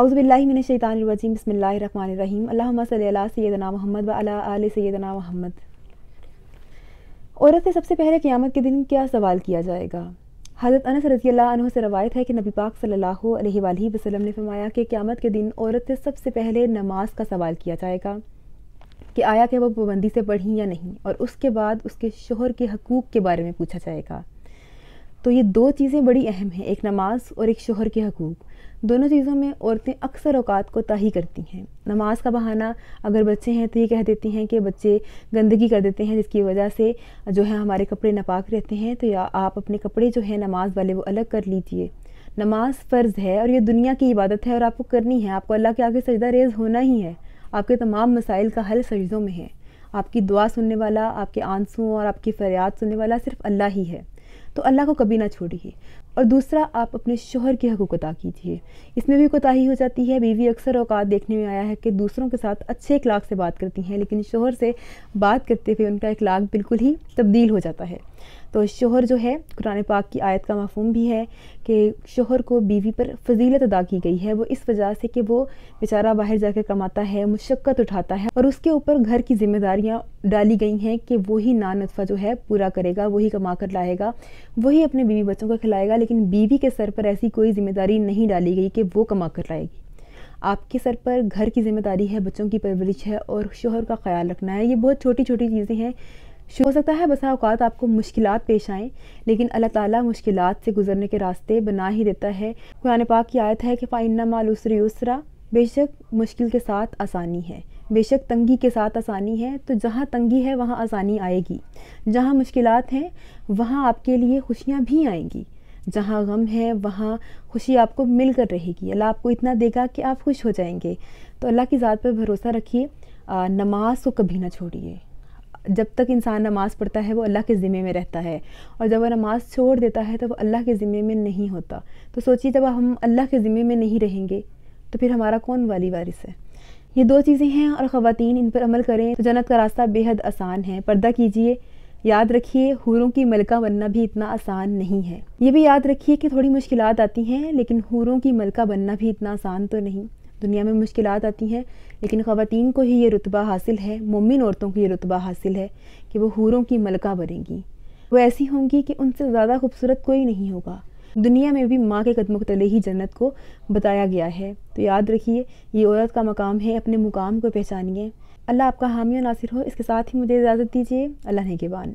अउज़बिल्लिमिनशैतानरजीम बसमीम अल्लाम सल सैदना महमद व सैदना महमद औरत से सबसे पहले क़्यामत के दिन क्या सवाल किया जाएगा हज़रत अनस रजी अल्लाह से रवायत है कि नबी पाक सल्लल्लाहु अलैहि वसल्लम ने फरमाया कि क़्यामत के दिन औरत से सबसे पहले नमाज का सवाल किया जाएगा कि आया कि वह पाबंदी से पढ़ी या नहीं और उसके बाद उसके शोहर के हकूक़ के बारे में पूछा जाएगा तो ये दो चीज़ें बड़ी अहम हैं एक नमाज और एक शोहर के हकूक़ दोनों चीज़ों में औरतें अक्सर अवकात को ताही करती हैं नमाज का बहाना अगर बच्चे हैं तो ये कह देती हैं कि बच्चे गंदगी कर देते हैं जिसकी वजह से जो है हमारे कपड़े नापाक रहते हैं तो या आप अपने कपड़े जो है नमाज वाले वो अलग कर लीजिए नमाज फ़र्ज़ है और ये दुनिया की इबादत है और आपको करनी है आपको अल्लाह के आगे सजदा रेज होना ही है आपके तमाम मसाइल का हल सजदों में है आपकी दुआ सुनने वाला आपके आंसुओं और आपकी फरियाद सुनने वाला सिर्फ अल्लाह ही है तो अल्लाह को कभी ना छोड़िए और दूसरा आप अपने शोहर के हक अदा कीजिए इसमें भी कोताही हो जाती है बीवी अक्सर औकात देखने में आया है कि दूसरों के साथ अच्छे अखलाक से बात करती हैं लेकिन शोहर से बात करते हुए उनका इखलाक बिल्कुल ही तब्दील हो जाता है तो शोहर जो है कुरान पाक की आयत का मफहम भी है कि शोहर को बीवी पर फजीलत अदा की गई है वो इस वजह से कि वो बेचारा बाहर जाकर कमाता है मुशक्क़त उठाता है और उसके ऊपर घर की जिम्मेदारियाँ डाली गई हैं कि वही नानतफ़ा जो है पूरा करेगा वही कमा कर लाएगा वही अपने बीवी बच्चों को खिलाएगा लेकिन बीवी के सर पर ऐसी कोई जिम्मेदारी नहीं डाली गई कि वो कमा कर लाएगी आपके सर पर घर की जिम्मेदारी है बच्चों की परवरिश है और शोहर का ख्याल रखना है ये बहुत छोटी छोटी चीज़ें हैं हो सकता है बसा अवकात आपको मुश्किल पेश आएँ लेकिन अल्लाह ताली मुश्किल से गुजरने के रास्ते बना ही देता है कुरान पाक की आयत है कि माल मालूसरी उसरा बेशक मुश्किल के साथ आसानी है बेशक तंगी के साथ आसानी है तो जहाँ तंगी है वहाँ आसानी आएगी जहाँ मुश्किल हैं वहाँ आपके लिए खुशियाँ भी आएंगी जहाँ गम है वहाँ खुशी आपको मिल कर रहेगी अल्लाह आपको इतना देगा कि आप खुश हो जाएंगे तो अल्लाह की ज़ात पर भरोसा रखिए नमाज को तो कभी ना छोड़िए जब तक इंसान नमाज़ पढ़ता है वो अल्लाह के ज़िम्मे में रहता है और जब वह नमाज़ छोड़ देता है तो वो अल्लाह के ज़िम्मे में नहीं होता तो सोचिए जब हम अल्लाह के ज़िम्मे में नहीं रहेंगे तो फिर हमारा कौन वाली वारिस है ये दो चीज़ें हैं और ख़वातीन इन पर अमल करें तो जन्नत का रास्ता बेहद आसान है पर्दा कीजिए याद रखिए हूरों की मलका बनना भी इतना आसान नहीं है ये भी याद रखिए कि थोड़ी मुश्किल आती हैं लेकिन हूरों की मलका बनना भी इतना आसान तो नहीं दुनिया में मुश्किल आती हैं लेकिन ख़वातीन को ही ये रुतबा हासिल है मुमिन औरतों को ये रुतबा हासिल है कि वो हूरों की मलका बनेंगी वो ऐसी होंगी कि उनसे ज़्यादा खूबसूरत कोई नहीं होगा दुनिया में भी माँ के कदमों के तले ही जन्नत को बताया गया है तो याद रखिए ये औरत का मकाम है अपने मुकाम को पहचानिए अल्लाह आपका हामी और नासिर हो इसके साथ ही मुझे इजाज़त दीजिए अल्लाह ने के बान